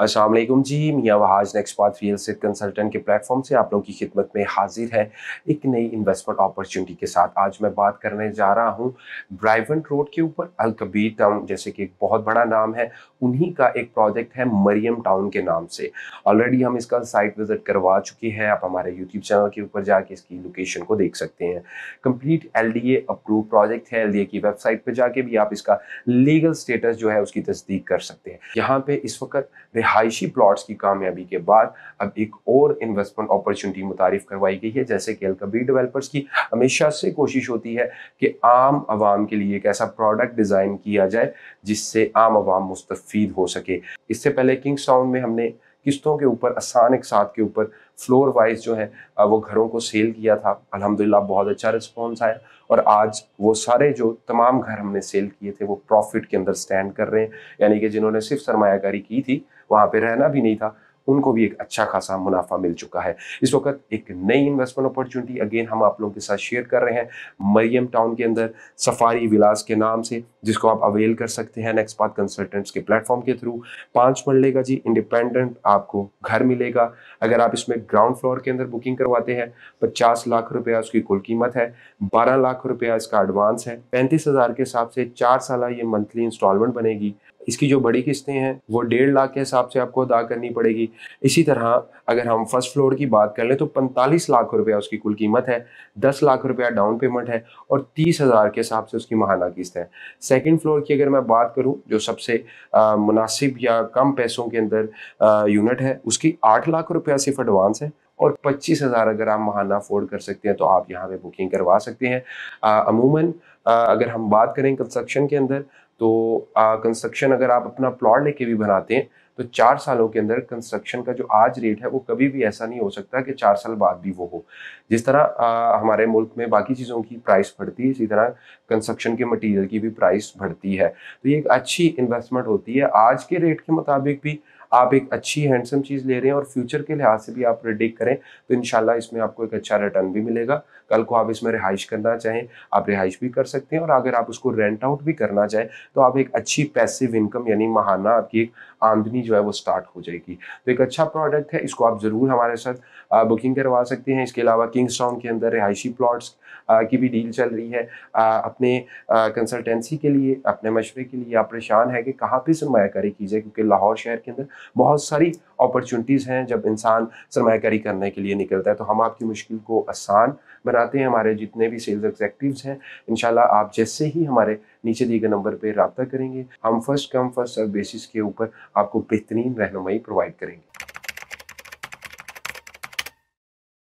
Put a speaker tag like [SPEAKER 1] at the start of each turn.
[SPEAKER 1] Aslam ji Mian Wahaj next path real estate consultant के platform से आप लोगों की खिदमत में हाजिर है एक नई इन्वेस्टमेंट अपॉर्चुनिटी के साथ आज मैं बात करने जा रहा हूँ ब्राइवन रोड के ऊपर अलकबीर टाउन जैसे कि एक बहुत बड़ा नाम है उन्हीं का एक प्रोजेक्ट है मरियम टाउन के नाम से ऑलरेडी हम इसका साइट विजिट करवा चुके हैं आप हमारे यूट्यूब चैनल के ऊपर जाके इसकी लोकेशन को देख सकते हैं कम्प्लीट एल अप्रूव प्रोजेक्ट है एल की वेबसाइट पर जाके भी आप इसका लीगल स्टेटस जो है उसकी तस्दीक कर सकते हैं यहाँ पे इस वक्त रिहायशी प्लॉट्स की कामयाबी के बाद अब एक और इन्वेस्टमेंट अपॉर्चुनिटी मुतारफ़ करवाई गई है जैसे कि अलकबी डेवलपर्स की हमेशा से कोशिश होती है कि आम आवाम के लिए एक ऐसा प्रोडक्ट डिज़ाइन किया जाए जिससे आम आवाम मुस्तफ़ हो सके इससे पहले किंग साउंड में हमने किस्तों के ऊपर आसान एक साथ के ऊपर फ्लोर वाइज जो है वो घरों को सेल किया था अल्हम्दुलिल्लाह बहुत अच्छा रिस्पॉन्स आया और आज वो सारे जो तमाम घर हमने सेल किए थे वो प्रॉफिट के अंदर स्टैंड कर रहे हैं यानी कि जिन्होंने सिर्फ सरमायाकारी की थी वहाँ पर रहना भी नहीं था उनको भी एक अच्छा खासा मुनाफा मिल चुका है इस वक्त एक नई इन्वेस्टमेंट अपॉर्चुनिटी अगेन हम आप लोगों के साथ शेयर कर रहे हैं मरियम टाउन के अंदर सफारी विलास के नाम से जिसको आप अवेल कर सकते हैं नेक्स्ट पाथ कंसल्टेंट्स के प्लेटफॉर्म के थ्रू पांच मरले का जी इंडिपेंडेंट आपको घर मिलेगा अगर आप इसमें ग्राउंड फ्लोर के अंदर बुकिंग करवाते हैं पचास लाख रुपया उसकी कुल कीमत है बारह लाख रुपया इसका एडवांस है पैंतीस हजार के हिसाब से चार साल ये मंथली इंस्टॉलमेंट बनेगी इसकी जो बड़ी किस्तें हैं वो डेढ़ लाख के हिसाब से आपको अदा करनी पड़ेगी इसी तरह अगर हम फर्स्ट फ्लोर की बात कर लें तो पैंतालीस लाख रुपया उसकी कुल कीमत है दस लाख रुपया डाउन पेमेंट है और तीस हज़ार के हिसाब से उसकी महाना किस्त है सेकेंड फ्लोर की अगर मैं बात करूँ जो सबसे मुनासिब या कम पैसों के अंदर यूनिट है उसकी आठ लाख रुपया सिर्फ एडवांस है और पच्चीस हज़ार अगर आप महाना अफोर्ड कर सकते हैं तो आप यहाँ पे बुकिंग करवा सकते हैं अमूमन अगर हम बात करें कंस्ट्रक्शन के अंदर तो कंस्ट्रक्शन अगर आप अपना प्लॉट लेके भी बनाते हैं तो चार सालों के अंदर कंस्ट्रक्शन का जो आज रेट है वो कभी भी ऐसा नहीं हो सकता कि चार साल बाद भी वो हो जिस तरह आ, हमारे मुल्क में बाकी चीज़ों की प्राइस बढ़ती है इसी तरह कंस्ट्रक्शन के मटेरियल की भी प्राइस बढ़ती है तो ये एक अच्छी इन्वेस्टमेंट होती है आज के रेट के मुताबिक भी आप एक अच्छी हैंडसम चीज़ ले रहे हैं और फ्यूचर के लिहाज से भी आप प्रिडिक्ट करें तो इन इसमें आपको एक अच्छा रिटर्न भी मिलेगा कल को आप इसमें रिहाइश करना चाहें आप रिहाइश भी कर सकते हैं और अगर आप उसको रेंट आउट भी करना चाहें तो आप एक अच्छी पैसिव इनकम यानी महाना आपकी एक आमदनी जो है वो स्टार्ट हो जाएगी तो एक अच्छा प्रोडक्ट है इसको आप ज़रूर हमारे साथ बुकिंग करवा सकते हैं इसके अलावा किंग्स टाउन के अंदर रिहायशी प्लॉट्स की भी डील चल रही है अपने कंसल्टेंसी के लिए अपने मशवरे के लिए आप परेशान है कि कहाँ पर सरमाकारी की जाए क्योंकि लाहौर शहर के अंदर बहुत सारी अपॉर्चुनिटीज़ हैं जब इंसान सरमाकारी करने के लिए निकलता है तो हम आपकी मुश्किल को आसान बनाते हैं हमारे जितने भी सेल्स एग्जेक्टिव हैं इन आप जैसे ही हमारे नीचे दिए गए नंबर पर रबता करेंगे हम first come first serve basis के ऊपर आपको बेहतरीन रहनुमाई प्रोवाइड करेंगे